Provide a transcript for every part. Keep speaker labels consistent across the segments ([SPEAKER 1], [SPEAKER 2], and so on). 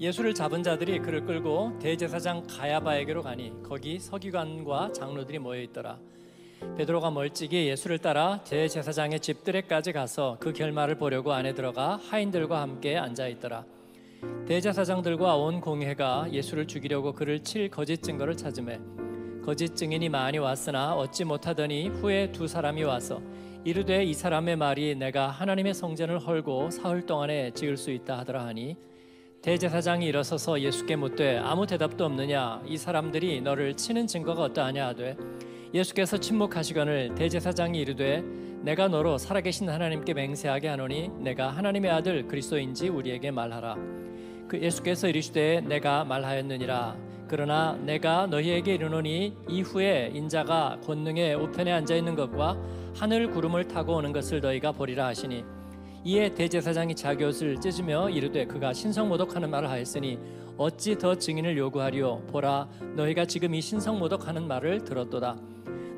[SPEAKER 1] 예수를 잡은 자들이 그를 끌고 대제사장 가야바에게로 가니 거기 서기관과 장로들이 모여 있더라. 베드로가 멀찍이 예수를 따라 대제사장의 집들에까지 가서 그 결말을 보려고 안에 들어가 하인들과 함께 앉아 있더라. 대제사장들과 온 공회가 예수를 죽이려고 그를 칠 거짓 증거를 찾음에 거짓 증인이 많이 왔으나 얻지 못하더니 후에 두 사람이 와서 이르되 이 사람의 말이 내가 하나님의 성전을 헐고 사흘 동안에 지을 수 있다 하더라 하니 대제사장이 일어서서 예수께 묻되 아무 대답도 없느냐 이 사람들이 너를 치는 증거가 어떠하냐 하되 예수께서 침묵하시거늘 대제사장이 이르되 내가 너로 살아계신 하나님께 맹세하게 하노니 내가 하나님의 아들 그리스도인지 우리에게 말하라 그 예수께서 이르시되 내가 말하였느니라 그러나 내가 너희에게 이르노니 이후에 인자가 권능의 우편에 앉아 있는 것과 하늘 구름을 타고 오는 것을 너희가 보리라 하시니 이에 대제사장이 자기 옷을 찢으며 이르되 그가 신성모독하는 말을 하였으니 어찌 더 증인을 요구하리오 보라 너희가 지금 이 신성모독하는 말을 들었도다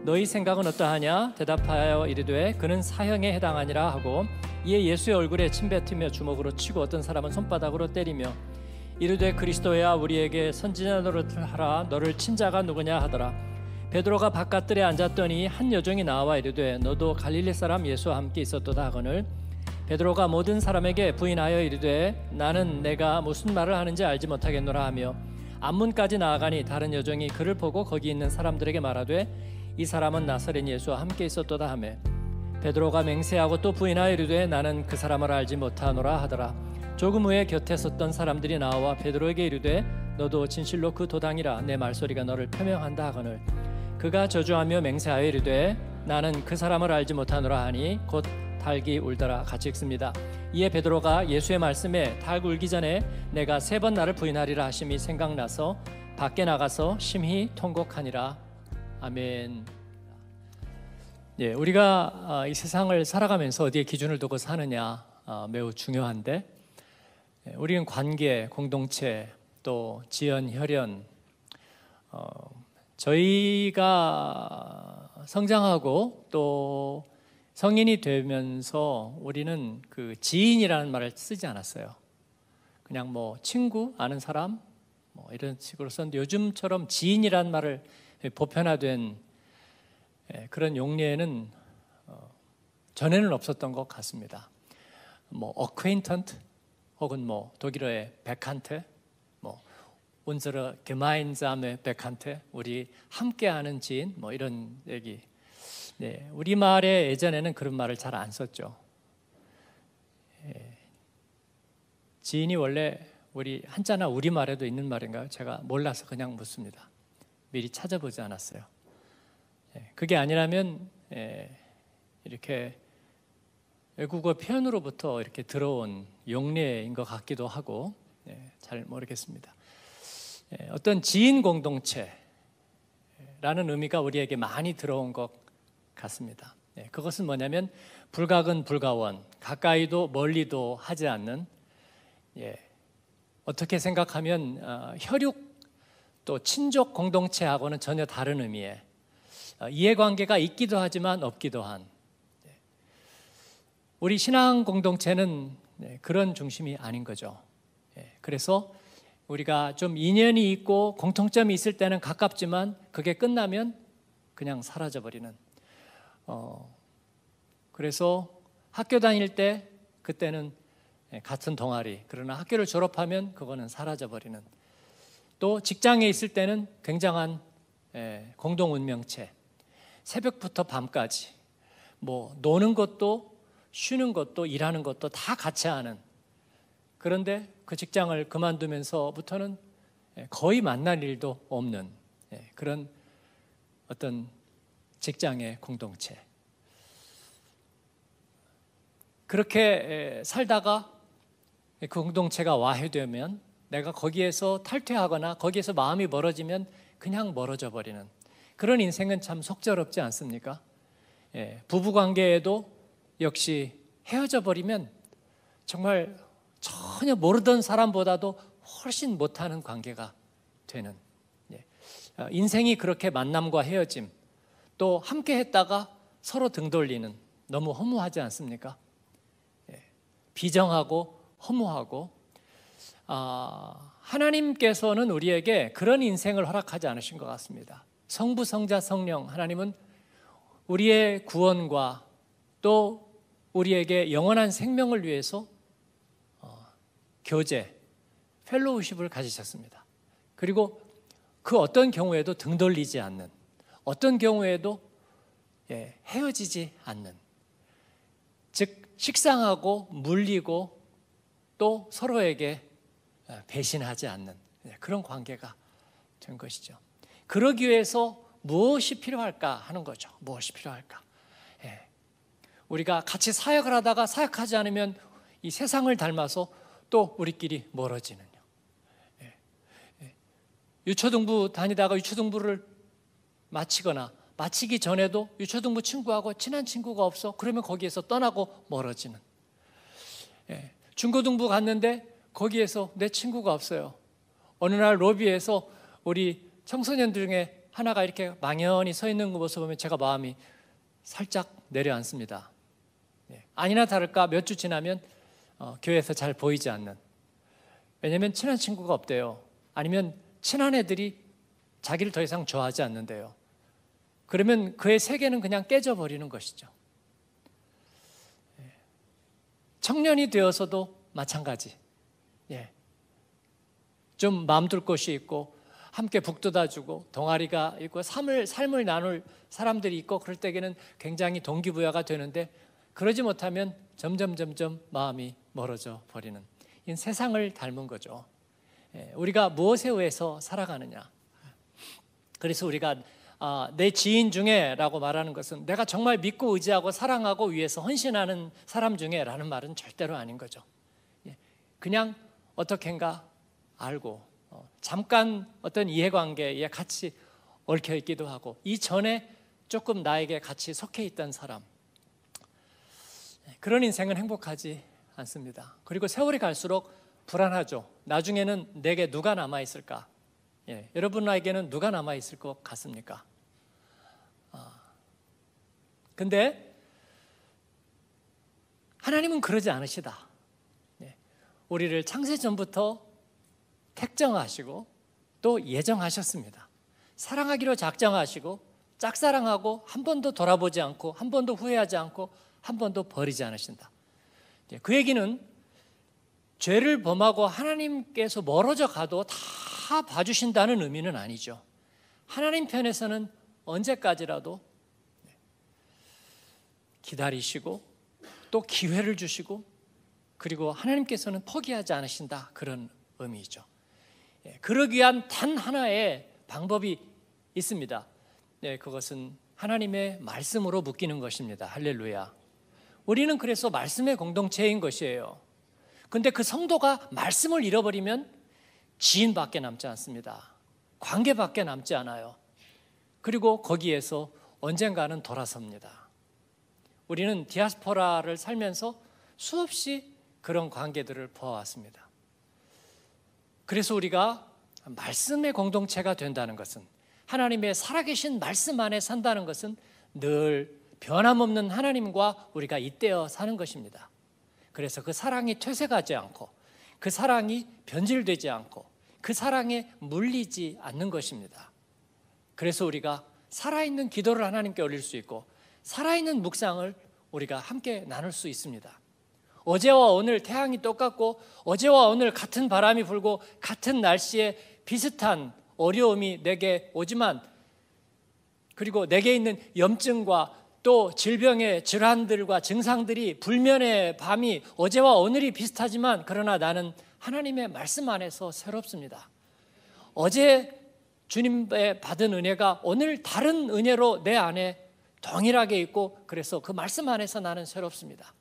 [SPEAKER 1] 너희 생각은 어떠하냐 대답하여 이르되 그는 사형에 해당하니라 하고 이에 예수의 얼굴에 침뱉으며 주먹으로 치고 어떤 사람은 손바닥으로 때리며 이르되 그리스도야 우리에게 선지자 노릇을 하라 너를 친자가 누구냐 하더라 베드로가 바깥들에 앉았더니 한 여종이 나와 이르되 너도 갈릴리 사람 예수와 함께 있었도다 하거늘 베드로가 모든 사람에게 부인하여 이르되 나는 내가 무슨 말을 하는지 알지 못하겠노라 하며 안문까지 나아가니 다른 여종이 그를 보고 거기 있는 사람들에게 말하되 이 사람은 나사렛 예수와 함께 있었도다 하매 베드로가 맹세하고 또 부인하여 이르되 나는 그 사람을 알지 못하노라 하더라 조금 후에 곁에 섰던 사람들이 나와 베드로에게 이르되 너도 진실로 그 도당이라 내 말소리가 너를 표명한다 하거늘 그가 저주하며 맹세하여 이르되 나는 그 사람을 알지 못하노라 하니 곧 닭이 울더라 같이 읽습니다. 이에 베드로가 예수의 말씀에 달 울기 전에 내가 세 번 나를 부인하리라 하심이 생각나서 밖에 나가서 심히 통곡하니라. 아멘. 예, 우리가 아, 이 세상을 살아가면서 어디에 기준을 두고 사느냐 아, 매우 중요한데 예, 우리는 관계, 공동체, 또 지연, 혈연 어, 저희가 성장하고 또 성인이 되면서 우리는 그 지인이라는 말을 쓰지 않았어요. 그냥 뭐 친구, 아는 사람, 뭐 이런 식으로 썼는데 요즘처럼 지인이라는 말을 보편화된 예, 그런 용례는 어, 전에는 없었던 것 같습니다. 뭐 acquaintant 혹은 뭐 독일어의 백한테 뭐 운서르 게마인잠의 백한테 우리 함께하는 지인 뭐 이런 얘기 네, 우리말에 예전에는 그런 말을 잘 안 썼죠. 예, 지인이 원래 우리 한자나 우리말에도 있는 말인가요? 제가 몰라서 그냥 묻습니다. 미리 찾아보지 않았어요. 예, 그게 아니라면 예, 이렇게 외국어 표현으로부터 이렇게 들어온 용례인 것 같기도 하고 예, 잘 모르겠습니다. 예, 어떤 지인 공동체라는 의미가 우리에게 많이 들어온 것 같습니다. 네, 그것은 뭐냐면 불각은 불가원, 가까이도 멀리도 하지 않는 예, 어떻게 생각하면 어, 혈육 또 친족 공동체하고는 전혀 다른 의미의 어, 이해관계가 있기도 하지만 없기도 한 예, 우리 신앙 공동체는 예, 그런 중심이 아닌 거죠. 예, 그래서 우리가 좀 인연이 있고 공통점이 있을 때는 가깝지만 그게 끝나면 그냥 사라져버리는 어, 그래서 학교 다닐 때 그때는 예, 같은 동아리 그러나 학교를 졸업하면 그거는 사라져 버리는 또 직장에 있을 때는 굉장한 에, 예, 공동 운명체 새벽부터 밤까지 뭐 노는 것도 쉬는 것도 일하는 것도 다 같이 하는 그런데 그 직장을 그만두면서부터는 예, 거의 만날 일도 없는 그런 어떤 직장의 공동체. 그렇게 살다가 그 공동체가 와해되면 내가 거기에서 탈퇴하거나 거기에서 마음이 멀어지면 그냥 멀어져 버리는 그런 인생은 참 속절없지 않습니까? 예, 부부 관계에도 역시 헤어져 버리면 정말 전혀 모르던 사람보다도 훨씬 못하는 관계가 되는 예, 아, 인생이 그렇게 만남과 헤어짐 또 함께 했다가 서로 등 돌리는 너무 허무하지 않습니까? 예. 비정하고 허무하고 아, 하나님께서는 우리에게 그런 인생을 허락하지 않으신 것 같습니다. 성부, 성자, 성령 하나님은 우리의 구원과 또 우리에게 영원한 생명을 위해서 어, 교제, 펠로우십을 가지셨습니다. 그리고 그 어떤 경우에도 등 돌리지 않는 어떤 경우에도 예, 헤어지지 않는 즉 식상하고 물리고 또 서로에게 아, 배신하지 않는 예, 그런 관계가 된 것이죠. 그러기 위해서 무엇이 필요할까 하는 거죠. 무엇이 필요할까? 예. 우리가 같이 사역을 하다가 사역하지 않으면 이 세상을 닮아서 또 우리끼리 멀어지는 예. 예. 유초등부 다니다가 유초등부를 마치거나 마치기 전에도 유초등부 친구하고 친한 친구가 없어 그러면 거기에서 떠나고 멀어지는 예, 중고등부 갔는데 거기에서 내 친구가 없어요 어느 날 로비에서 우리 청소년 중에 하나가 이렇게 망연히 서 있는 그 모습 보면 제가 마음이 살짝 내려앉습니다 예, 아니나 다를까 몇 주 지나면 어, 교회에서 잘 보이지 않는 왜냐하면 친한 친구가 없대요 아니면 친한 애들이 자기를 더 이상 좋아하지 않는데요. 그러면 그의 세계는 그냥 깨져버리는 것이죠. 예. 청년이 되어서도 마찬가지. 예. 좀 마음둘 곳이 있고 함께 북돋아주고 동아리가 있고 삶을 삶을 나눌 사람들이 있고 그럴 때에는 굉장히 동기부여가 되는데 그러지 못하면 점점 점점 마음이 멀어져 버리는 이 세상을 닮은 거죠. 예. 우리가 무엇에 의해서 살아가느냐? 그래서 우리가 아, 내 지인 중에라고 말하는 것은 내가 정말 믿고 의지하고 사랑하고 위해서 헌신하는 사람 중에라는 말은 절대로 아닌 거죠. 예. 그냥 어떻게인가 알고 어, 잠깐 어떤 이해관계에 같이 얽혀 있기도 하고 이 전에 조금 나에게 같이 속해 있던 사람 예, 그런 인생은 행복하지 않습니다. 그리고 세월이 갈수록 불안하죠. 나중에는 내게 누가 남아 있을까? 예, 여러분에게는 누가 남아 있을 것 같습니까? 아, 근데 하나님은 그러지 않으시다. 예, 우리를 창세 전부터 택정하시고 또 예정하셨습니다. 사랑하기로 작정하시고 짝사랑하고 한 번도 돌아보지 않고 한 번도 후회하지 않고 한 번도 버리지 않으신다. 예, 그 얘기는 죄를 범하고 하나님께서 멀어져 가도 다다 봐주신다는 의미는 아니죠. 하나님 편에서는 언제까지라도 기다리시고 또 기회를 주시고 그리고 하나님께서는 포기하지 않으신다 그런 의미죠 예, 그러기 위한 단 하나의 방법이 있습니다. 예, 그것은 하나님의 말씀으로 묶이는 것입니다. 할렐루야. 우리는 그래서 말씀의 공동체인 것이에요. 근데 그 성도가 말씀을 잃어버리면 지인밖에 남지 않습니다. 관계밖에 남지 않아요. 그리고 거기에서 언젠가는 돌아섭니다. 우리는 디아스포라를 살면서 수없이 그런 관계들을 보아왔습니다. 그래서 우리가 말씀의 공동체가 된다는 것은 하나님의 살아계신 말씀 안에 산다는 것은 늘 변함없는 하나님과 우리가 잇대어 사는 것입니다. 그래서 그 사랑이 퇴색하지 않고 그 사랑이 변질되지 않고 그 사랑에 물리지 않는 것입니다. 그래서 우리가 살아있는 기도를 하나님께 올릴 수 있고 살아있는 묵상을 우리가 함께 나눌 수 있습니다. 어제와 오늘 태양이 똑같고 어제와 오늘 같은 바람이 불고 같은 날씨에 비슷한 어려움이 내게 오지만 그리고 내게 있는 염증과 또 질병의 질환들과 증상들이 불면의 밤이 어제와 오늘이 비슷하지만 그러나 나는 하나님의 말씀 안에서 새롭습니다. 어제 주님의 받은 은혜가 오늘 다른 은혜로 내 안에 동일하게 있고 그래서 그 말씀 안에서 나는 새롭습니다.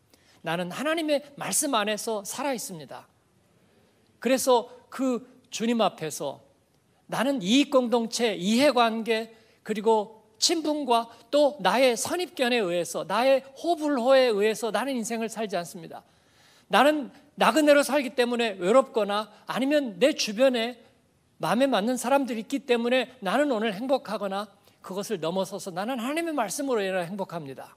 [SPEAKER 1] 나는 하나님의 말씀 안에서 살아 있습니다. 그래서 그 주님 앞에서 나는 이익 공동체, 이해관계 그리고 친분과 또 나의 선입견에 의해서 나의 호불호에 의해서 나는 인생을 살지 않습니다. 나는 나그네로 살기 때문에 외롭거나 아니면 내 주변에 마음에 맞는 사람들이 있기 때문에 나는 오늘 행복하거나 그것을 넘어서서 나는 하나님의 말씀으로 인해 행복합니다.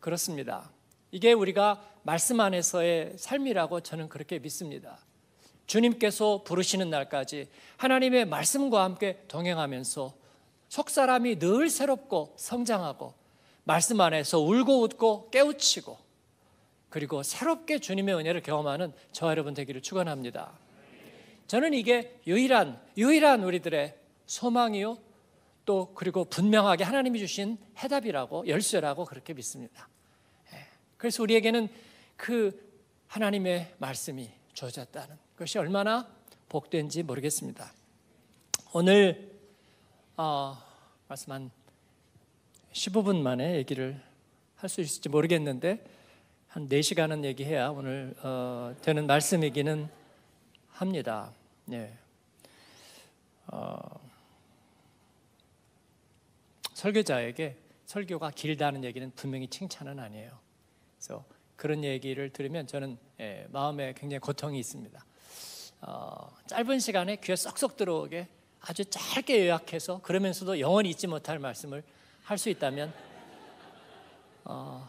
[SPEAKER 1] 그렇습니다. 이게 우리가 말씀 안에서의 삶이라고 저는 그렇게 믿습니다. 주님께서 부르시는 날까지 하나님의 말씀과 함께 동행하면서 속 사람이 늘 새롭고 성장하고 말씀 안에서 울고 웃고 깨우치고 그리고 새롭게 주님의 은혜를 경험하는 저 여러분 되기를 축원합니다. 저는 이게 유일한 유일한 우리들의 소망이요 또 그리고 분명하게 하나님이 주신 해답이라고 열쇠라고 그렇게 믿습니다. 예. 그래서 우리에게는 그 하나님의 말씀이 주어졌다는 것이 얼마나 복된지 모르겠습니다. 오늘 어, 말씀 한 15분 만에 얘기를 할 수 있을지 모르겠는데 한 4시간은 얘기해야 오늘 어, 되는 말씀이기는 합니다. 예. 어, 설교자에게 설교가 길다는 얘기는 분명히 칭찬은 아니에요. 그래서 그런 얘기를 들으면 저는 예, 마음에 굉장히 고통이 있습니다. 어, 짧은 시간에 귀에 쏙쏙 들어오게 아주 짧게 요약해서 그러면서도 영원히 잊지 못할 말씀을 할 수 있다면 어,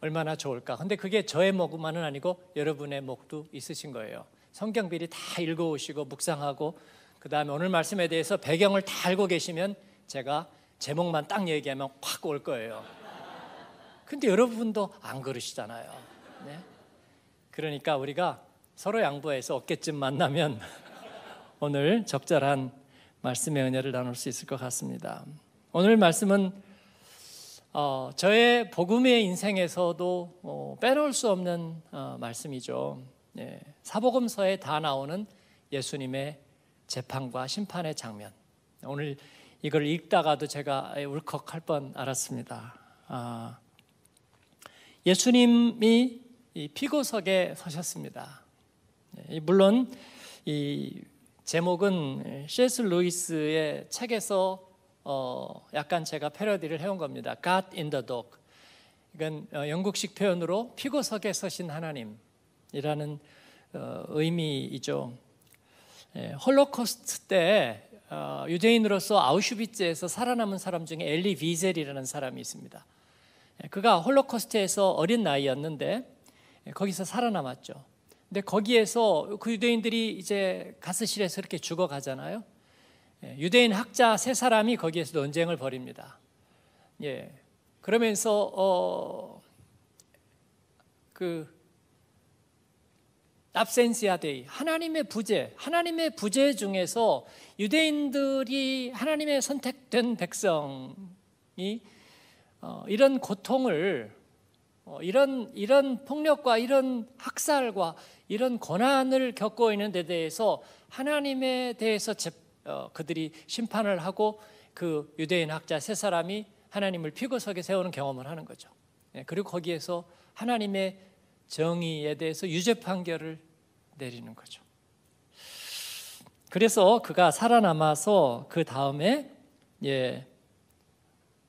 [SPEAKER 1] 얼마나 좋을까. 근데 그게 저의 목만은 아니고 여러분의 목도 있으신 거예요. 성경 비리 다 읽어오시고 묵상하고 그 다음에 오늘 말씀에 대해서 배경을 다 알고 계시면 제가 제목만 딱 얘기하면 확 올 거예요. 근데 여러분도 안 그러시잖아요. 네? 그러니까 우리가 서로 양보해서 어깨쯤 만나면 오늘 적절한 말씀의 은혜를 나눌 수 있을 것 같습니다. 오늘 말씀은 어, 저의 복음의 인생에서도 어, 빼놓을 수 없는 어, 말씀이죠. 예, 사복음서에 다 나오는 예수님의 재판과 심판의 장면. 오늘 이걸 읽다가도 제가 울컥할 뻔 알았습니다. 아, 예수님이 피고석에 서셨습니다. 예, 물론 이 제목은 예, 셰 s 루이스의 책에서 어 약간 제가 패러디를 해온 겁니다. God in the Dog. 이건 어, 영국식 표현으로 피고석에 서신 하나님이라는 어 의미이죠. 예, 홀로코스트 때 어, 유대인으로서 아우슈비츠에서 살아남은 사람 중에 엘리 비젤이라는 사람이 있습니다. 예, 그가 홀로코스트에서 어린 나이였는데 예, 거기서 살아남았죠. 근데 거기에서 그 유대인들이 이제 가스실에서 이렇게 죽어가잖아요. 예, 유대인 학자 세 사람이 거기에서 논쟁을 벌입니다. 예. 그러면서 어, 그 압센시아데이 하나님의 부재 하나님의 부재 중에서 유대인들이 하나님의 선택된 백성이 어, 이런 고통을 어, 이런 이런 폭력과 이런 학살과 이런 고난을 겪고 있는 데 대해서 하나님에 대해서 어, 그들이 심판을 하고 그 유대인 학자 세 사람이 하나님을 피고석에 세우는 경험을 하는 거죠. 예, 그리고 거기에서 하나님의 정의에 대해서 유죄 판결을 내리는 거죠. 그래서 그가 살아남아서 그 다음에 예,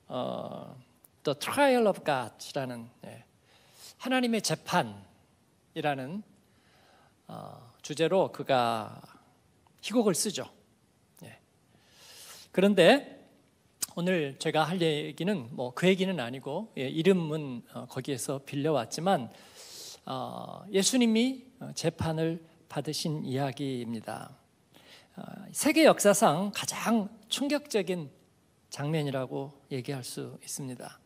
[SPEAKER 1] 어, The Trial of God이라는 예, 하나님의 재판이라는 어, 주제로 그가 희곡을 쓰죠. 예. 그런데 오늘 제가 할 얘기는 뭐그 얘기는 아니고 예, 이름은 어, 거기에서 빌려왔지만 어, 예수님이 재판을 받으신 이야기입니다. 세계 역사상 가장 충격적인 장면이라고 얘기할 수 있습니다.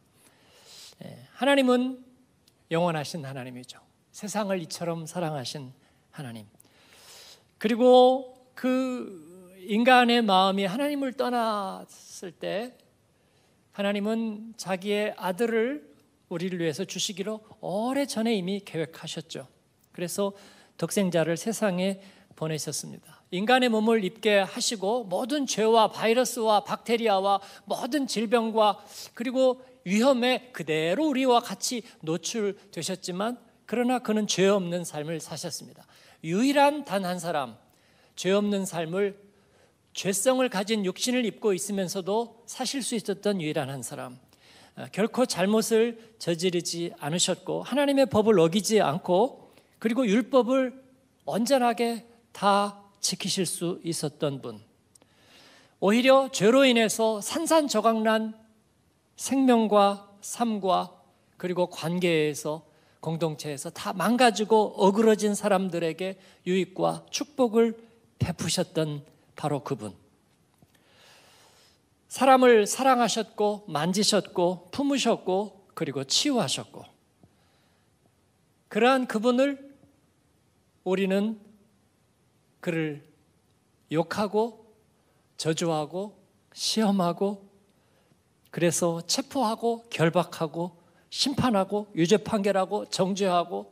[SPEAKER 1] 예, 하나님은 영원하신 하나님이죠. 세상을 이처럼 사랑하신 하나님. 그리고 그 인간의 마음이 하나님을 떠났을 때 하나님은 자기의 아들을 우리를 위해서 주시기로 오래 전에 이미 계획하셨죠. 그래서 독생자를 세상에 보내셨습니다. 인간의 몸을 입게 하시고 모든 죄와 바이러스와 박테리아와 모든 질병과 그리고 위험에 그대로 우리와 같이 노출되셨지만 그러나 그는 죄 없는 삶을 사셨습니다. 유일한 단 한 사람, 죄 없는 삶을 죄성을 가진 육신을 입고 있으면서도 사실 수 있었던 유일한 한 사람. 아, 결코 잘못을 저지르지 않으셨고 하나님의 법을 어기지 않고 그리고 율법을 언제나게 다 지키실 수 있었던 분. 오히려 죄로 인해서 산산조각난 생명과 삶과 그리고 관계에서 공동체에서 다 망가지고 어그러진 사람들에게 유익과 축복을 베푸셨던 바로 그분. 사람을 사랑하셨고 만지셨고 품으셨고 그리고 치유하셨고 그러한 그분을 우리는 그를 욕하고 저주하고 시험하고 그래서 체포하고 결박하고 심판하고 유죄 판결하고 정죄하고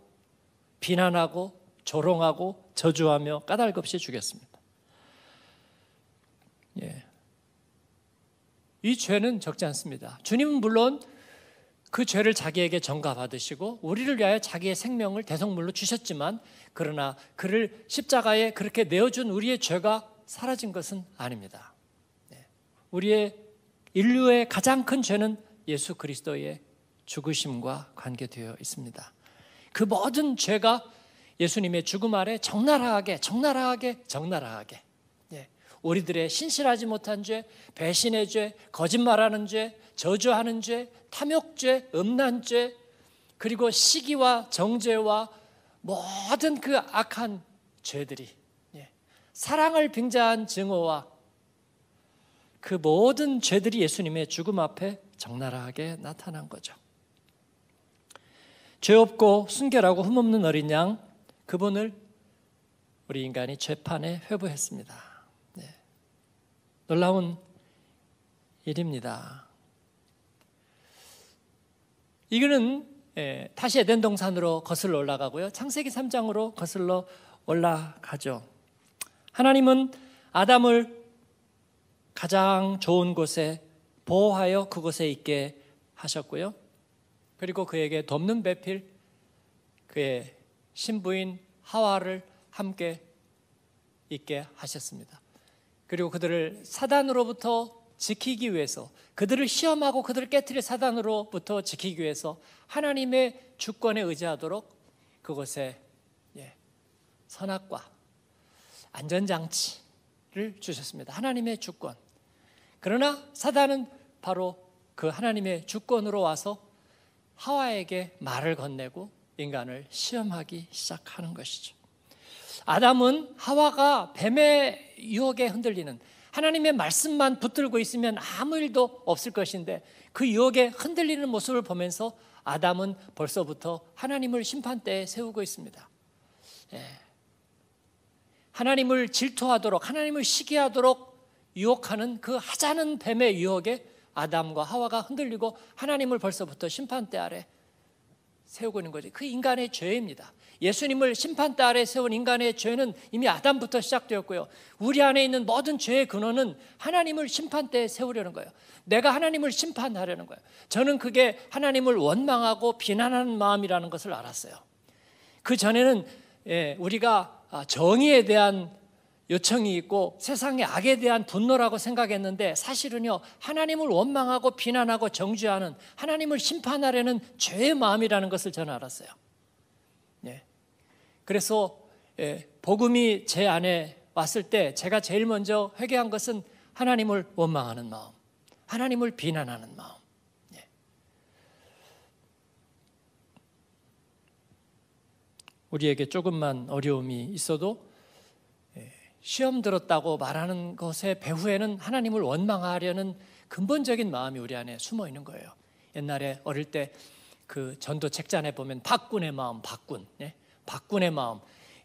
[SPEAKER 1] 비난하고 조롱하고 저주하며 까닭 없이 죽였습니다. 예. 이 죄는 적지 않습니다. 주님은 물론 그 죄를 자기에게 전가받으시고 우리를 위하여 자기의 생명을 대성물로 주셨지만 그러나 그를 십자가에 그렇게 내어준 우리의 죄가 사라진 것은 아닙니다. 예. 우리의 인류의 가장 큰 죄는 예수 그리스도의 죽으심과 관계되어 있습니다. 그 모든 죄가 예수님의 죽음 아래 적나라하게, 적나라하게, 적나라하게. 예. 우리들의 신실하지 못한 죄, 배신의 죄, 거짓말하는 죄, 저주하는 죄, 탐욕죄, 음란죄, 그리고 시기와 정죄와 모든 그 악한 죄들이 예. 사랑을 빙자한 증오와 그 모든 죄들이 예수님의 죽음 앞에 적나라하게 나타난 거죠. 죄 없고 순결하고 흠없는 어린 양 그분을 우리 인간이 재판에 회부했습니다. 네. 놀라운 일입니다. 이거는 예, 다시 에덴 동산으로 거슬러 올라가고요. 창세기 3장으로 거슬러 올라가죠. 하나님은 아담을 가장 좋은 곳에 보호하여 그곳에 있게 하셨고요. 그리고 그에게 돕는 배필 그의 신부인 하와를 함께 있게 하셨습니다. 그리고 그들을 사단으로부터 지키기 위해서 그들을 시험하고 그들을 깨뜨릴 사단으로부터 지키기 위해서 하나님의 주권에 의지하도록 그곳에 예, 선악과 안전장치를 주셨습니다. 하나님의 주권. 그러나 사단은 바로 그 하나님의 주권으로 와서 하와에게 말을 건네고 인간을 시험하기 시작하는 것이죠. 아담은 하와가 뱀의 유혹에 흔들리는 하나님의 말씀만 붙들고 있으면 아무 일도 없을 것인데 그 유혹에 흔들리는 모습을 보면서 아담은 벌써부터 하나님을 심판대에 세우고 있습니다. 예. 하나님을 질투하도록 하나님을 시기하도록 유혹하는 그 하자는 뱀의 유혹에 아담과 하와가 흔들리고 하나님을 벌써부터 심판대 아래 세우고 있는 거지. 그 인간의 죄입니다. 예수님을 심판대 아래 세운 인간의 죄는 이미 아담부터 시작되었고요. 우리 안에 있는 모든 죄의 근원은 하나님을 심판대에 세우려는 거예요. 내가 하나님을 심판하려는 거예요. 저는 그게 하나님을 원망하고 비난하는 마음이라는 것을 알았어요. 그 전에는 예, 우리가 아, 정의에 대한 요청이 있고 세상의 악에 대한 분노라고 생각했는데 사실은요 하나님을 원망하고 비난하고 정죄하는 하나님을 심판하려는 죄의 마음이라는 것을 저는 알았어요. 예. 그래서 예, 복음이 제 안에 왔을 때 제가 제일 먼저 회개한 것은 하나님을 원망하는 마음, 하나님을 비난하는 마음. 예. 우리에게 조금만 어려움이 있어도 시험 들었다고 말하는 것의 배후에는 하나님을 원망하려는 근본적인 마음이 우리 안에 숨어 있는 거예요. 옛날에 어릴 때 그 전도 책잔에 보면 박군의 마음, 박군, 예? 박군의 마음.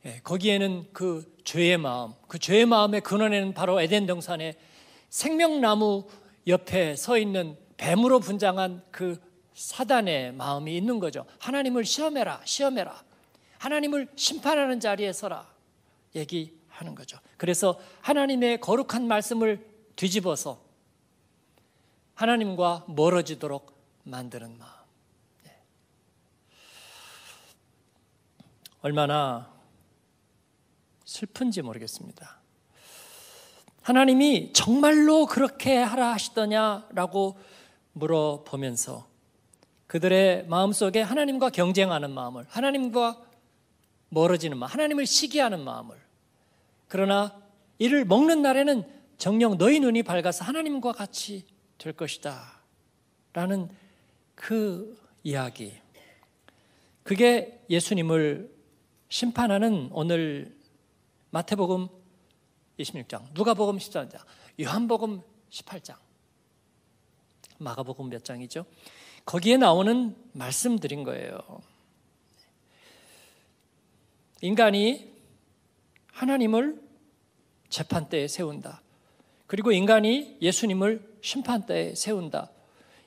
[SPEAKER 1] 예, 거기에는 그 죄의 마음, 그 죄의 마음의 근원에는 바로 에덴 동산의 생명나무 옆에 서 있는 뱀으로 분장한 그 사단의 마음이 있는 거죠. 하나님을 시험해라, 시험해라. 하나님을 심판하는 자리에 서라. 얘기하는 거죠. 그래서 하나님의 거룩한 말씀을 뒤집어서 하나님과 멀어지도록 만드는 마음. 예. 얼마나 슬픈지 모르겠습니다. 하나님이 정말로 그렇게 하라 하시더냐라고 물어보면서 그들의 마음속에 하나님과 경쟁하는 마음을, 하나님과 멀어지는 마음, 하나님을 시기하는 마음을 그러나 이를 먹는 날에는 정녕 너희 눈이 밝아서 하나님과 같이 될 것이다. 라는 그 이야기. 그게 예수님을 심판하는 오늘 마태복음 26장, 누가복음 1 4장 요한복음 18장, 마가복음 몇 장이죠? 거기에 나오는 말씀드린 거예요. 인간이 하나님을 재판대에 세운다. 그리고 인간이 예수님을 심판대에 세운다.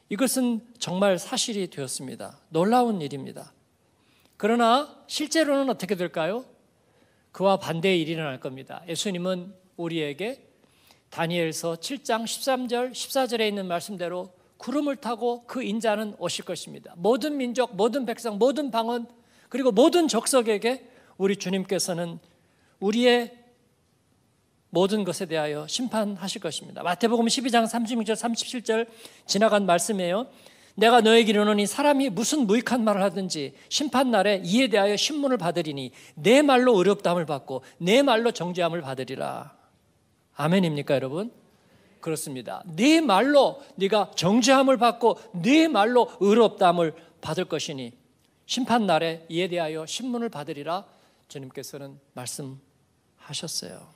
[SPEAKER 1] 이것은 정말 사실이 되었습니다. 놀라운 일입니다. 그러나 실제로는 어떻게 될까요? 그와 반대의 일이 일어날 겁니다. 예수님은 우리에게 다니엘서 7장 13절, 14절에 있는 말씀대로 구름을 타고 그 인자는 오실 것입니다. 모든 민족, 모든 백성, 모든 방언, 그리고 모든 적석에게 우리 주님께서는 우리의 모든 것에 대하여 심판하실 것입니다. 마태복음 12장 36절 37절 지나간 말씀이에요. 내가 너에게 이르노니 사람이 무슨 무익한 말을 하든지 심판 날에 이에 대하여 신문을 받으리니 내 말로 의롭다함을 받고 내 말로 정죄함을 받으리라. 아멘입니까, 여러분? 그렇습니다. 네 말로 네가 정죄함을 받고 네 말로 의롭다함을 받을 것이니 심판 날에 이에 대하여 신문을 받으리라 주님께서는 말씀하셨어요.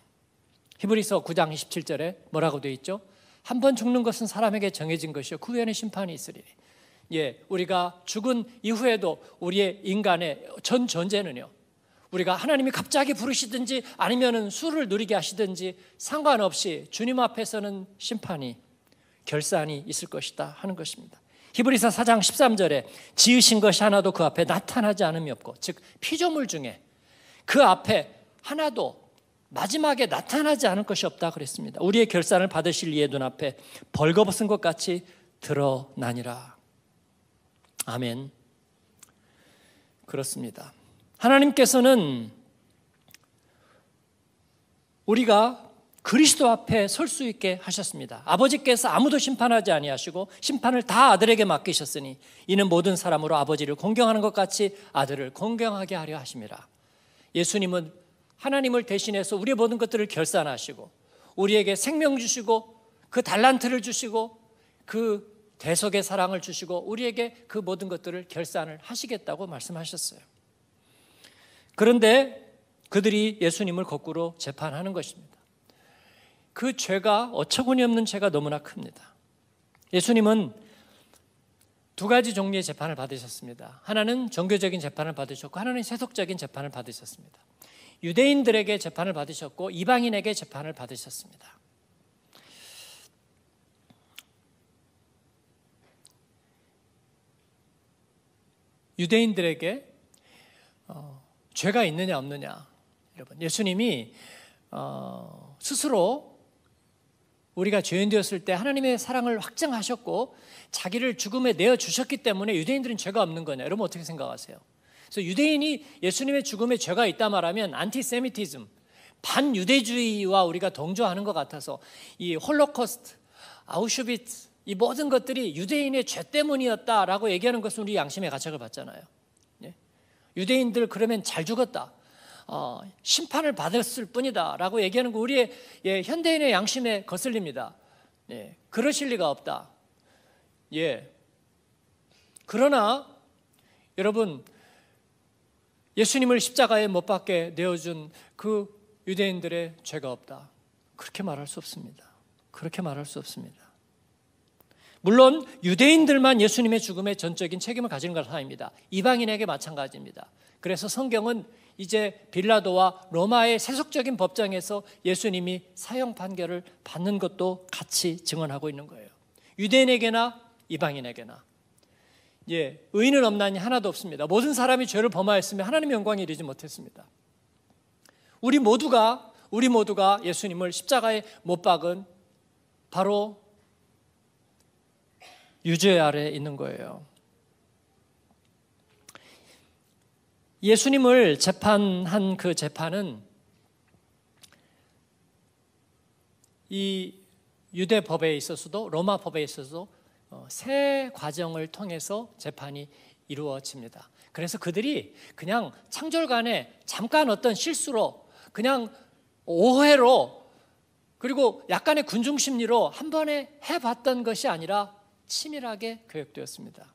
[SPEAKER 1] 히브리서 9장 27절에 뭐라고 되어 있죠? 한 번 죽는 것은 사람에게 정해진 것이요 그 후에는 심판이 있으리니. 예, 우리가 죽은 이후에도 우리의 인간의 전 존재는요. 우리가 하나님이 갑자기 부르시든지 아니면은 수를 누리게 하시든지 상관없이 주님 앞에서는 심판이 결산이 있을 것이다 하는 것입니다. 히브리서 4장 13절에 지으신 것이 하나도 그 앞에 나타나지 않음이 없고 즉 피조물 중에 그 앞에 하나도 마지막에 나타나지 않을 것이 없다 그랬습니다. 우리의 결산을 받으실 이의 눈앞에 벌거벗은 것 같이 드러나니라. 아멘. 그렇습니다. 하나님께서는 우리가 그리스도 앞에 설 수 있게 하셨습니다. 아버지께서 아무도 심판하지 아니하시고 심판을 다 아들에게 맡기셨으니 이는 모든 사람으로 아버지를 공경하는 것 같이 아들을 공경하게 하려 하십니다. 예수님은 하나님을 대신해서 우리의 모든 것들을 결산하시고 우리에게 생명 주시고 그 달란트를 주시고 그 대속의 사랑을 주시고 우리에게 그 모든 것들을 결산을 하시겠다고 말씀하셨어요. 그런데 그들이 예수님을 거꾸로 재판하는 것입니다. 그 죄가 어처구니 없는 죄가 너무나 큽니다. 예수님은 두 가지 종류의 재판을 받으셨습니다. 하나는 종교적인 재판을 받으셨고 하나는 세속적인 재판을 받으셨습니다. 유대인들에게 재판을 받으셨고 이방인에게 재판을 받으셨습니다. 유대인들에게 어, 죄가 있느냐 없느냐 여러분 예수님이 어, 스스로 우리가 죄인 되었을 때 하나님의 사랑을 확증하셨고 자기를 죽음에 내어 주셨기 때문에 유대인들은 죄가 없는 거냐 여러분 어떻게 생각하세요? 그래서 유대인이 예수님의 죽음에 죄가 있다 말하면 안티세미티즘, 반유대주의와 우리가 동조하는 것 같아서 이 홀로코스트, 아우슈비츠 이 모든 것들이 유대인의 죄 때문이었다라고 얘기하는 것은 우리 양심의 가책을 받잖아요. 예? 유대인들 그러면 잘 죽었다. 어, 심판을 받았을 뿐이다라고 얘기하는 거 우리의 예, 현대인의 양심에 거슬립니다. 예, 그러실 리가 없다. 예. 그러나 여러분 예수님을 십자가에 못 박게 내어준 그 유대인들의 죄가 없다. 그렇게 말할 수 없습니다. 그렇게 말할 수 없습니다. 물론 유대인들만 예수님의 죽음에 전적인 책임을 가지는 건 아닙니다. 이방인에게 마찬가지입니다. 그래서 성경은 이제 빌라도와 로마의 세속적인 법정에서 예수님이 사형 판결을 받는 것도 같이 증언하고 있는 거예요. 유대인에게나 이방인에게나 예, 의인은 없나니 하나도 없습니다. 모든 사람이 죄를 범하였으며 하나님의 영광에 이르지 못했습니다. 우리 모두가 우리 모두가 예수님을 십자가에 못 박은 바로 유죄 아래 있는 거예요. 예수님을 재판한 그 재판은 이 유대 법에 있어서도 로마 법에 있어서도 어, 새 과정을 통해서 재판이 이루어집니다. 그래서 그들이 그냥 창졸간에 잠깐 어떤 실수로 그냥 오해로 그리고 약간의 군중심리로 한 번에 해봤던 것이 아니라 치밀하게 교육되었습니다.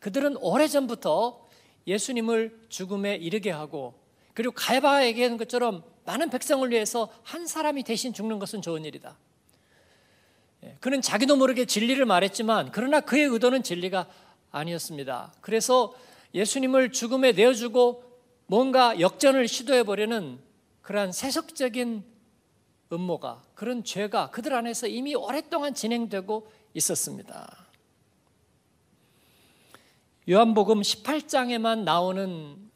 [SPEAKER 1] 그들은 오래전부터 예수님을 죽음에 이르게 하고 그리고 가해바에게는 것처럼 많은 백성을 위해서 한 사람이 대신 죽는 것은 좋은 일이다. 예, 그는 자기도 모르게 진리를 말했지만 그러나 그의 의도는 진리가 아니었습니다. 그래서 예수님을 죽음에 내어주고 뭔가 역전을 시도해버리는 그러한 세속적인 음모가 그런 죄가 그들 안에서 이미 오랫동안 진행되고 있었습니다. 요한복음 18장에만 나오는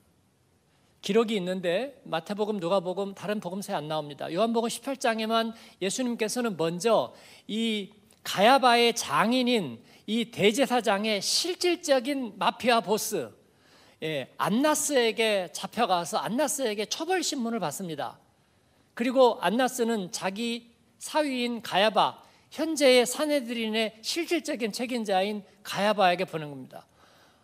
[SPEAKER 1] 기록이 있는데 마태복음, 누가복음, 다른 복음서에 안 나옵니다. 요한복음 18장에만 예수님께서는 먼저 이 가야바의 장인인 이 대제사장의 실질적인 마피아 보스 예, 안나스에게 잡혀가서 안나스에게 처벌 신문을 받습니다. 그리고 안나스는 자기 사위인 가야바 현재의 사내들인의 실질적인 책임자인 가야바에게 보낸 겁니다.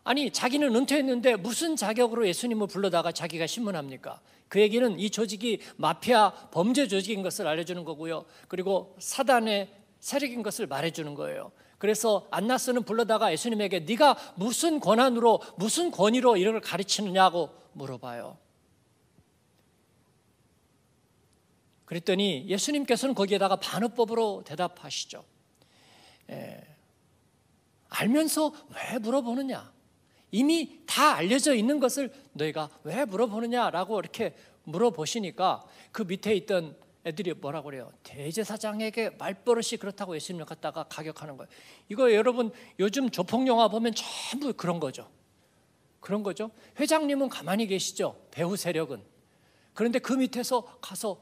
[SPEAKER 1] 아니 자기는 은퇴했는데 무슨 자격으로 예수님을 불러다가 자기가 신문합니까? 그 얘기는 이 조직이 마피아 범죄 조직인 것을 알려주는 거고요. 그리고 사단의 세력인 것을 말해주는 거예요. 그래서 안나스는 불러다가 예수님에게 네가 무슨 권한으로 무슨 권위로 이런 걸 가르치느냐고 물어봐요. 그랬더니 예수님께서는 거기에다가 반어법으로 대답하시죠. 예, 알면서 왜 물어보느냐? 이미 다 알려져 있는 것을 너희가 왜 물어보느냐라고 이렇게 물어보시니까 그 밑에 있던 애들이 뭐라고 그래요? 대제사장에게 말버릇이 그렇다고 예수님을 갖다가 가격하는 거예요. 이거 여러분 요즘 조폭 영화 보면 전부 그런 거죠. 그런 거죠. 회장님은 가만히 계시죠. 배후 세력은. 그런데 그 밑에서 가서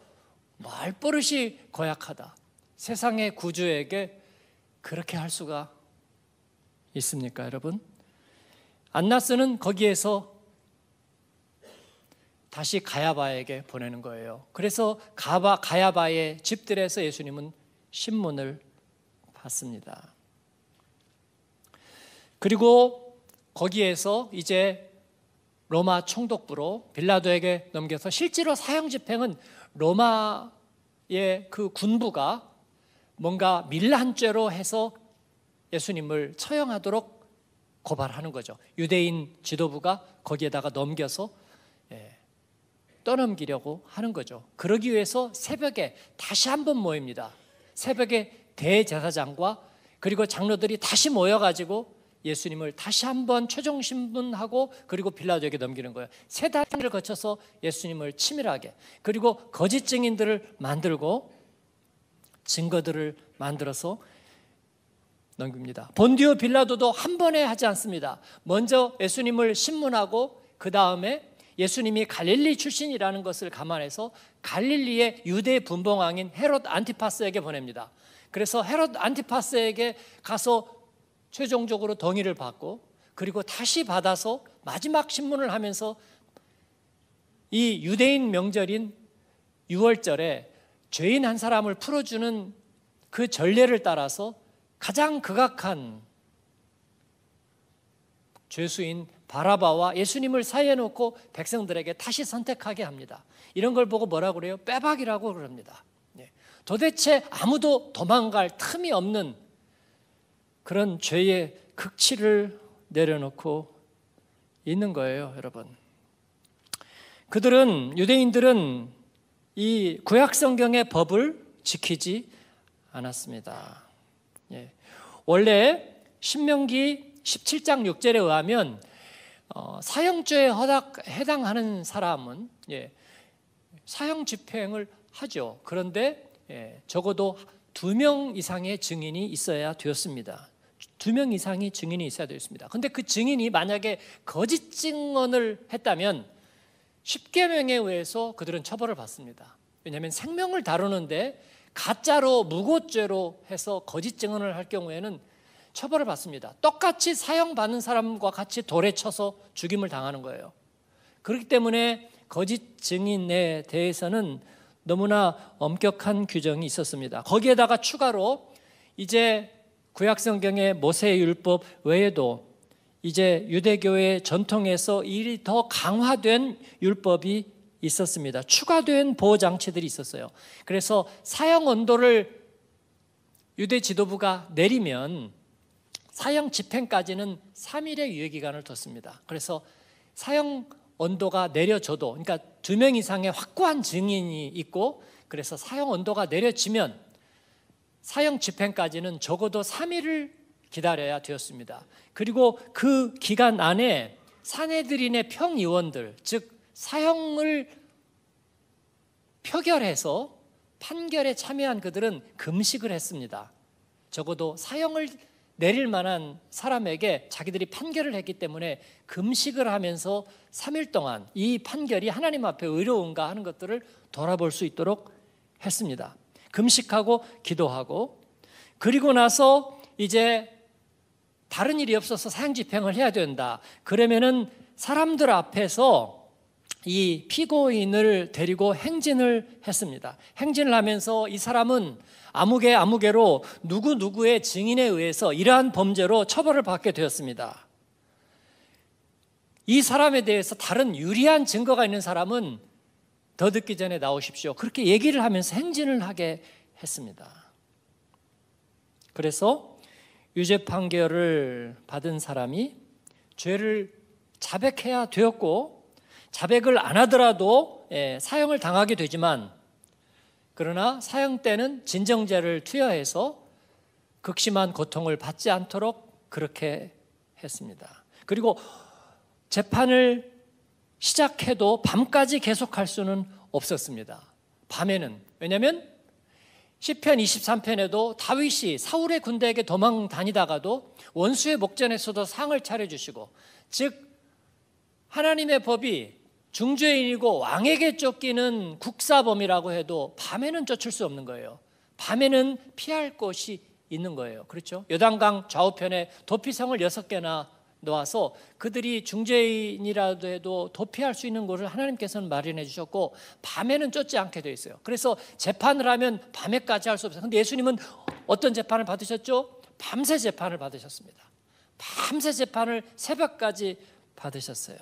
[SPEAKER 1] 말버릇이 거약하다. 세상의 구주에게 그렇게 할 수가 있습니까, 여러분? 안나스는 거기에서 다시 가야바에게 보내는 거예요. 그래서 가바, 가야바의 집들에서 예수님은 신문을 받습니다. 그리고 거기에서 이제 로마 총독부로 빌라도에게 넘겨서 실제로 사형 집행은 로마의 그 군부가 뭔가 밀란죄로 해서 예수님을 처형하도록 고발하는 거죠. 유대인 지도부가 거기에다가 넘겨서 예, 떠넘기려고 하는 거죠. 그러기 위해서 새벽에 다시 한번 모입니다. 새벽에 대제사장과 그리고 장로들이 다시 모여가지고 예수님을 다시 한번 최종 신분하고 그리고 빌라도에게 넘기는 거예요. 세 단계를 거쳐서 예수님을 치밀하게 그리고 거짓 증인들을 만들고 증거들을 만들어서 넘깁니다. 본디오 빌라도도 한 번에 하지 않습니다. 먼저 예수님을 신문하고 그 다음에 예수님이 갈릴리 출신이라는 것을 감안해서 갈릴리의 유대 분봉왕인 헤롯 안티파스에게 보냅니다. 그래서 헤롯 안티파스에게 가서 최종적으로 덩이를 받고 그리고 다시 받아서 마지막 신문을 하면서 이 유대인 명절인 6월절에 죄인 한 사람을 풀어주는 그 전례를 따라서 가장 극악한 죄수인 바라바와 예수님을 사이에 놓고 백성들에게 다시 선택하게 합니다. 이런 걸 보고 뭐라 그래요? 빼박이라고 그럽니다. 예. 도대체 아무도 도망갈 틈이 없는 그런 죄의 극치를 내려놓고 있는 거예요, 여러분. 그들은 유대인들은 이 구약 성경의 법을 지키지 않았습니다. 예. 원래 신명기 17장 6절에 의하면 어, 사형죄에 허락, 해당하는 사람은 예, 사형 집행을 하죠. 그런데 예, 적어도 두 명 이상의 증인이 있어야 되었습니다. 두 명 이상이 증인이 있어야 되었습니다. 그런데그 증인이 만약에 거짓 증언을 했다면 1 0계명에 의해서 그들은 처벌을 받습니다. 왜냐하면 생명을 다루는데 가짜로 무고죄로 해서 거짓 증언을 할 경우에는 처벌을 받습니다. 똑같이 사형받는 사람과 같이 돌에 쳐서 죽임을 당하는 거예요. 그렇기 때문에 거짓 증인에 대해서는 너무나 엄격한 규정이 있었습니다. 거기에다가 추가로 이제 구약성경의 모세율법 외에도 이제 유대교의 전통에서 일이 더 강화된 율법이 있었습니다. 추가된 보호 장치들이 있었어요. 그래서 사형 언도를 유대 지도부가 내리면 사형 집행까지는 3일의 유예 기간을 뒀습니다. 그래서 사형 언도가 내려져도 그러니까 두 명 이상의 확고한 증인이 있고 그래서 사형 언도가 내려지면 사형 집행까지는 적어도 3일을 기다려야 되었습니다. 그리고 그 기간 안에 사내들인의 평의원들 즉 사형을 표결해서 판결에 참여한 그들은 금식을 했습니다. 적어도 사형을 내릴 만한 사람에게 자기들이 판결을 했기 때문에 금식을 하면서 3일 동안 이 판결이 하나님 앞에 의로운가 하는 것들을 돌아볼 수 있도록 했습니다. 금식하고 기도하고 그리고 나서 이제 다른 일이 없어서 사형 집행을 해야 된다. 그러면은 사람들 앞에서 이 피고인을 데리고 행진을 했습니다. 행진을 하면서 이 사람은 아무개 아무개로 누구 누구의 증인에 의해서 이러한 범죄로 처벌을 받게 되었습니다. 이 사람에 대해서 다른 유리한 증거가 있는 사람은 더 듣기 전에 나오십시오. 그렇게 얘기를 하면서 행진을 하게 했습니다. 그래서 유죄 판결을 받은 사람이 죄를 자백해야 되었고 자백을 안 하더라도 예, 사형을 당하게 되지만 그러나 사형 때는 진정제를 투여해서 극심한 고통을 받지 않도록 그렇게 했습니다. 그리고 재판을 시작해도 밤까지 계속할 수는 없었습니다. 밤에는 왜냐하면 시편 23편에도 다윗이 사울의 군대에게 도망 다니다가도 원수의 목전에서도 상을 차려 주시고 즉 하나님의 법이 중죄인이고 왕에게 쫓기는 국사범이라고 해도 밤에는 쫓을 수 없는 거예요. 밤에는 피할 곳이 있는 거예요. 그렇죠? 요단강 좌우편에 도피성을 6개나 놓아서 그들이 중죄인이라도 해도 도피할 수 있는 곳을 하나님께서는 마련해 주셨고 밤에는 쫓지 않게 되어 있어요. 그래서 재판을 하면 밤에까지 할 수 없어요. 근데 예수님은 어떤 재판을 받으셨죠? 밤새 재판을 받으셨습니다. 밤새 재판을 새벽까지 받으셨어요.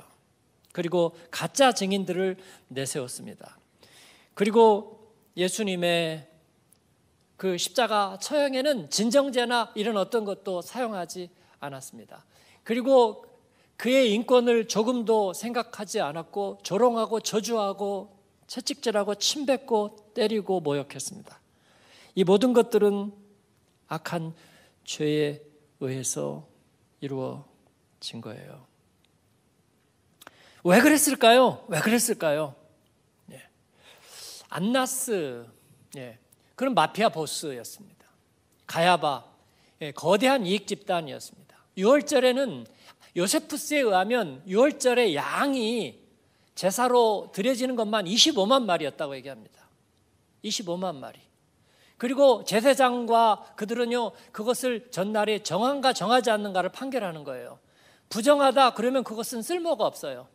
[SPEAKER 1] 그리고 가짜 증인들을 내세웠습니다. 그리고 예수님의 그 십자가 처형에는 진정제나 이런 어떤 것도 사용하지 않았습니다. 그리고 그의 인권을 조금도 생각하지 않았고 조롱하고 저주하고 채찍질하고 침뱉고 때리고 모욕했습니다. 이 모든 것들은 악한 죄에 의해서 이루어진 거예요. 왜 그랬을까요? 왜 그랬을까요? 예. 안나스, 예. 그런 마피아 보스였습니다. 가야바, 예. 거대한 이익 집단이었습니다. 6월절에는 요세푸스에 의하면 6월절에 양이 제사로 드려지는 것만 25만 마리였다고 얘기합니다. 25만 마리. 그리고 제사장과 그들은요, 그것을 전날에 정한가 정하지 않는가를 판결하는 거예요. 부정하다 그러면 그것은 쓸모가 없어요.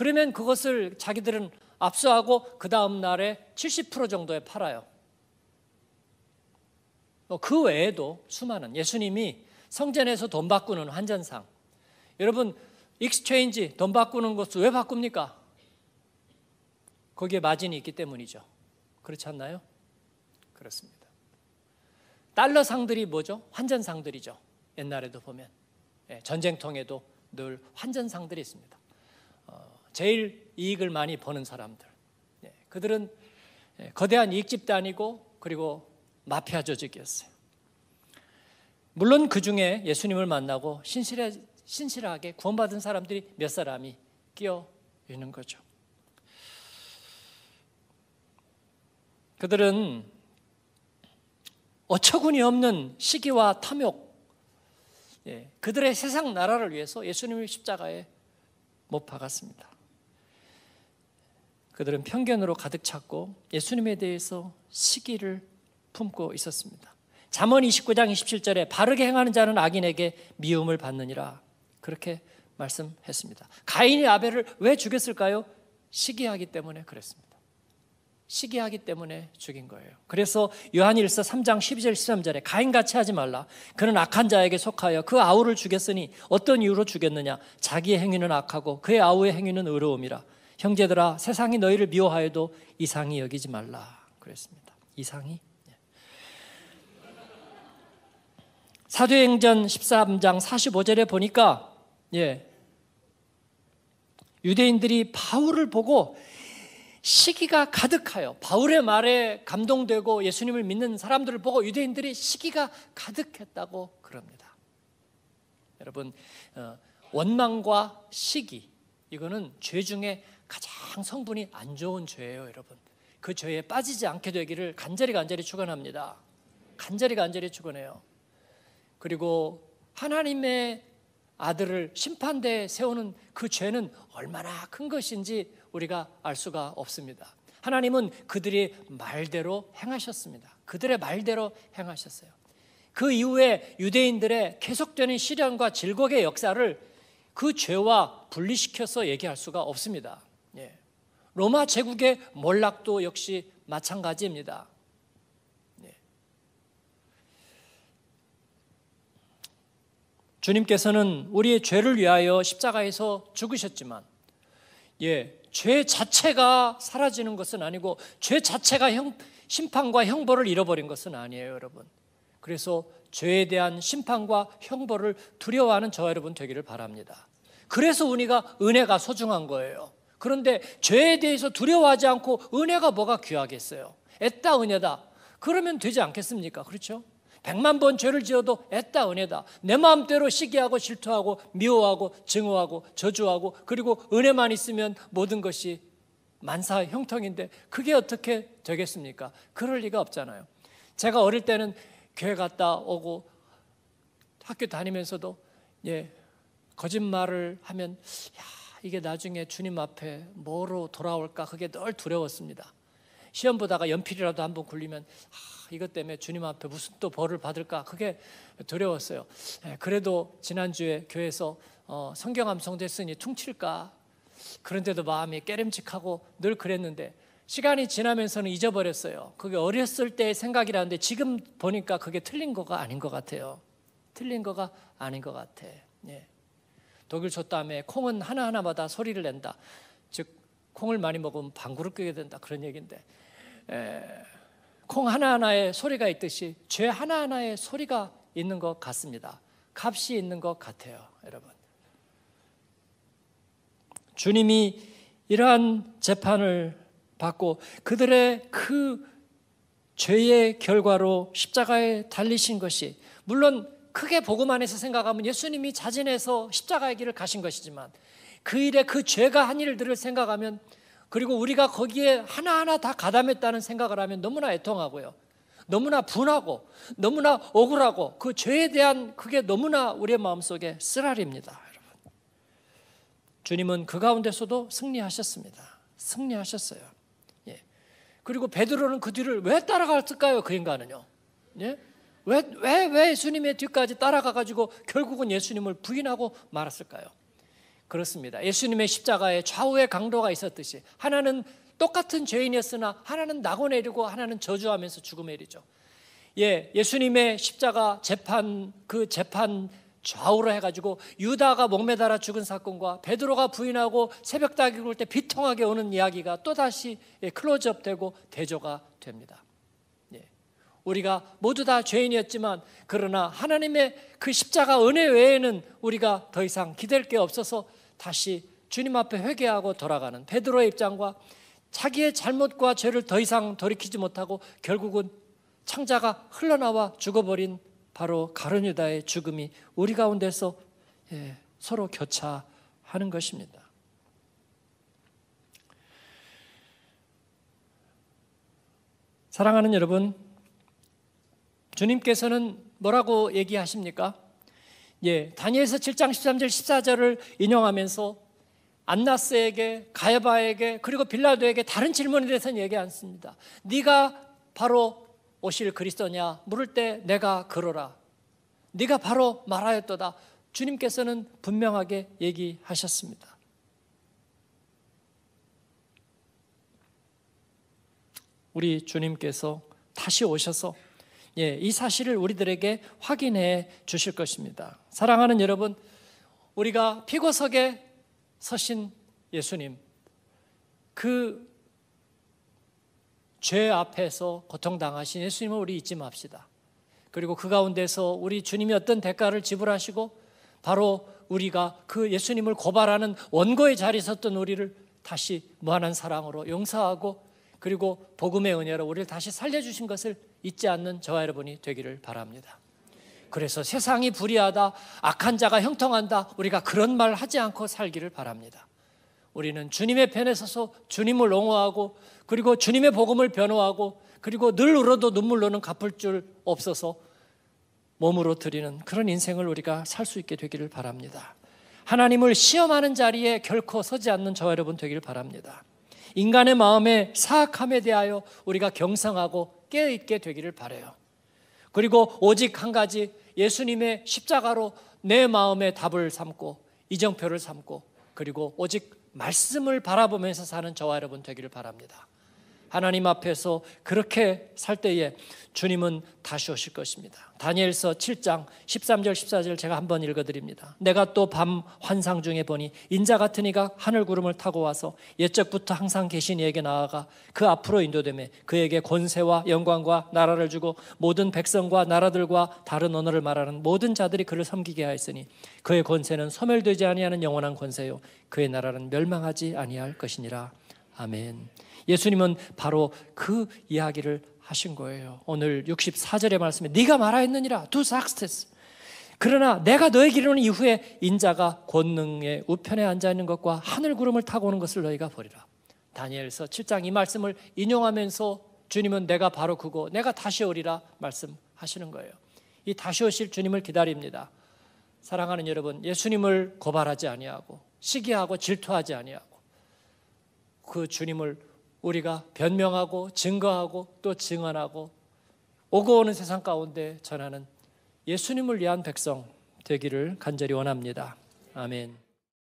[SPEAKER 1] 그러면 그것을 자기들은 압수하고 그 다음 날에 70% 정도에 팔아요. 어, 그 외에도 수많은 예수님이 성전에서 돈 바꾸는 환전상 여러분 익스체인지 돈 바꾸는 것을 왜 바꿉니까? 거기에 마진이 있기 때문이죠. 그렇지 않나요? 그렇습니다. 달러 상들이 뭐죠? 환전 상들이죠. 옛날에도 보면 예, 전쟁통에도 늘 환전 상들이 있습니다. 어, 제일 이익을 많이 버는 사람들. 예, 그들은 예, 거대한 이익 집단이고 그리고 마피아 조직이었어요. 물론 그 중에 예수님을 만나고 신실해, 신실하게 구원받은 사람들이 몇 사람이 끼어 있는 거죠. 그들은 어처구니 없는 시기와 탐욕, 예, 그들의 세상 나라를 위해서 예수님을 십자가에 못 박았습니다. 그들은 편견으로 가득 찼고 예수님에 대해서 시기를 품고 있었습니다. 잠언 29장 27절에 바르게 행하는 자는 악인에게 미움을 받느니라 그렇게 말씀했습니다. 가인이 아벨을 왜 죽였을까요? 시기하기 때문에 그랬습니다. 시기하기 때문에 죽인 거예요. 그래서 요한일서 3장 12절 13절에 가인같이 하지 말라. 그는 악한 자에게 속하여 그 아우를 죽였으니 어떤 이유로 죽였느냐? 자기의 행위는 악하고 그의 아우의 행위는 의로움이라. 형제들아 세상이 너희를 미워하여도 이상히 여기지 말라 그랬습니다. 이상히 예. 사도행전 13장 45절에 보니까 예, 유대인들이 바울을 보고 시기가 가득하여 바울의 말에 감동되고 예수님을 믿는 사람들을 보고 유대인들이 시기가 가득했다고 그럽니다. 여러분 어, 원망과 시기 이거는 죄 중에 가장 성분이 안 좋은 죄예요, 여러분. 그 죄에 빠지지 않게 되기를 간절히 간절히 축원합니다. 간절히 간절히 축원해요. 그리고 하나님의 아들을 심판대에 세우는 그 죄는 얼마나 큰 것인지 우리가 알 수가 없습니다. 하나님은 그들이 말대로 행하셨습니다. 그들의 말대로 행하셨어요. 그 이후에 유대인들의 계속되는 시련과 질곡의 역사를 그 죄와 분리시켜서 얘기할 수가 없습니다. 로마 제국의 몰락도 역시 마찬가지입니다. 네. 주님께서는 우리의 죄를 위하여 십자가에서 죽으셨지만, 예, 죄 자체가 사라지는 것은 아니고, 죄 자체가 형, 심판과 형벌을 잃어버린 것은 아니에요, 여러분. 그래서 죄에 대한 심판과 형벌을 두려워하는 저 여러분 되기를 바랍니다. 그래서 우리가 은혜가 소중한 거예요. 그런데 죄에 대해서 두려워하지 않고 은혜가 뭐가 귀하겠어요? 애따 은혜다. 그러면 되지 않겠습니까? 그렇죠? 백만 번 죄를 지어도 애따 은혜다. 내 마음대로 시기하고 질투하고 미워하고 증오하고 저주하고 그리고 은혜만 있으면 모든 것이 만사 형통인데 그게 어떻게 되겠습니까? 그럴 리가 없잖아요. 제가 어릴 때는 교회 갔다 오고 학교 다니면서도 예 거짓말을 하면 야 이게 나중에 주님 앞에 뭐로 돌아올까 그게 늘 두려웠습니다. 시험 보다가 연필이라도 한번 굴리면 아, 이것 때문에 주님 앞에 무슨 또 벌을 받을까 그게 두려웠어요. 예, 그래도 지난주에 교회에서 성경 암송제 쓰니 퉁칠까 그런데도 마음이 깨름직하고 늘 그랬는데 시간이 지나면서는 잊어버렸어요. 그게 어렸을 때의 생각이라는데 지금 보니까 그게 틀린 거가 아닌 것 같아요. 틀린 거가 아닌 것 같아. 예. 독일 다음에 콩은 하나하나마다 소리를 낸다. 즉 콩을 많이 먹으면 방구를 끄게 된다. 그런 얘기인데 에, 콩 하나하나에 소리가 있듯이 죄 하나하나에 소리가 있는 것 같습니다. 값이 있는 것 같아요, 여러분. 주님이 이러한 재판을 받고 그들의 그 죄의 결과로 십자가에 달리신 것이 물론 크게 복음 안에서 생각하면 예수님이 자진해서 십자가의 길을 가신 것이지만 그 일에 그 죄가 한 일들을 생각하면 그리고 우리가 거기에 하나하나 다 가담했다는 생각을 하면 너무나 애통하고요. 너무나 분하고 너무나 억울하고 그 죄에 대한 그게 너무나 우리의 마음속에 쓰라립니다. 여러분. 주님은 그 가운데서도 승리하셨습니다. 승리하셨어요. 예. 그리고 베드로는 그 뒤를 왜따라갈을까요그 인간은요. 예? 왜, 왜, 왜 예수님의 뒤까지 따라가가지고 결국은 예수님을 부인하고 말았을까요? 그렇습니다. 예수님의 십자가에 좌우의 강도가 있었듯이 하나는 똑같은 죄인이었으나 하나는 나고 내리고 하나는 저주하면서 죽음에 이죠 예, 예수님의 십자가 재판 그 재판 좌우로 해가지고 유다가 목매달아 죽은 사건과 베드로가 부인하고 새벽 따기 굴때 비통하게 오는 이야기가 또다시 예, 클로즈업되고 대조가 됩니다. 우리가 모두 다 죄인이었지만 그러나 하나님의 그 십자가 은혜 외에는 우리가 더 이상 기댈 게 없어서 다시 주님 앞에 회개하고 돌아가는 베드로의 입장과 자기의 잘못과 죄를 더 이상 돌이키지 못하고 결국은 창자가 흘러나와 죽어버린 바로 가르뉴다의 죽음이 우리 가운데서 예, 서로 교차하는 것입니다. 사랑하는 여러분, 주님께서는 뭐라고 얘기하십니까? 예, 다니엘서 7장 13절 14절을 인용하면서 안나스에게 가야바에게 그리고 빌라도에게 다른 질문에 대해서는 얘기 않습니다. 네가 바로 오실 그리스도냐 물을 때 내가 그러라. 네가 바로 말하였도다. 주님께서는 분명하게 얘기하셨습니다. 우리 주님께서 다시 오셔서 예, 이 사실을 우리들에게 확인해 주실 것입니다. 사랑하는 여러분, 우리가 피고석에 서신 예수님, 그 죄 앞에서 고통당하신 예수님을 우리 잊지 맙시다. 그리고 그 가운데서 우리 주님이 어떤 대가를 지불하시고 바로 우리가 그 예수님을 고발하는 원고의 자리에 섰던 우리를 다시 무한한 사랑으로 용서하고 그리고 복음의 은혜로 우리를 다시 살려주신 것을 잊지 않는 저와 여러분이 되기를 바랍니다. 그래서 세상이 불의하다, 악한 자가 형통한다, 우리가 그런 말 하지 않고 살기를 바랍니다. 우리는 주님의 편에 서서 주님을 옹호하고, 그리고 주님의 복음을 변호하고, 그리고 늘 울어도 눈물로는 갚을 줄 없어서 몸으로 드리는 그런 인생을 우리가 살 수 있게 되기를 바랍니다. 하나님을 시험하는 자리에 결코 서지 않는 저와 여러분 되기를 바랍니다. 인간의 마음의 사악함에 대하여 우리가 경상하고 깨어있게 되기를 바래요. 그리고 오직 한 가지 예수님의 십자가로 내 마음의 답을 삼고 이정표를 삼고 그리고 오직 말씀을 바라보면서 사는 저와 여러분 되기를 바랍니다. 하나님 앞에서 그렇게 살 때에 주님은 다시 오실 것입니다. 다니엘서 7장 13절 14절 제가 한번 읽어 드립니다. 내가 또 밤 환상 중에 보니 인자 같은 이가 하늘 구름을 타고 와서 옛적부터 항상 계신 이에게 나아가 그 앞으로 인도됨에 그에게 권세와 영광과 나라를 주고 모든 백성과 나라들과 다른 언어를 말하는 모든 자들이 그를 섬기게 하였으니 그의 권세는 소멸되지 아니하는 영원한 권세요 그의 나라는 멸망하지 아니할 것이니라. 아멘. 예수님은 바로 그 이야기를 하신 거예요. 오늘 64절의 말씀에 네가 말하였느니라 두 삭스테스 그러나 내가 너에게로는 이후에 인자가 권능의 우편에 앉아 있는 것과 하늘 구름을 타고 오는 것을 너희가 버리라. 다니엘서 7장 이 말씀을 인용하면서 주님은 내가 바로 그고 내가 다시 오리라 말씀하시는 거예요. 이 다시 오실 주님을 기다립니다. 사랑하는 여러분, 예수님을 고발하지 아니하고 시기하고 질투하지 아니하고 그 주님을 우리가 변명하고 증거하고 또 증언하고 오고 오는 세상 가운데 전하는 예수님을 위한 백성 되기를 간절히 원합니다. 아멘.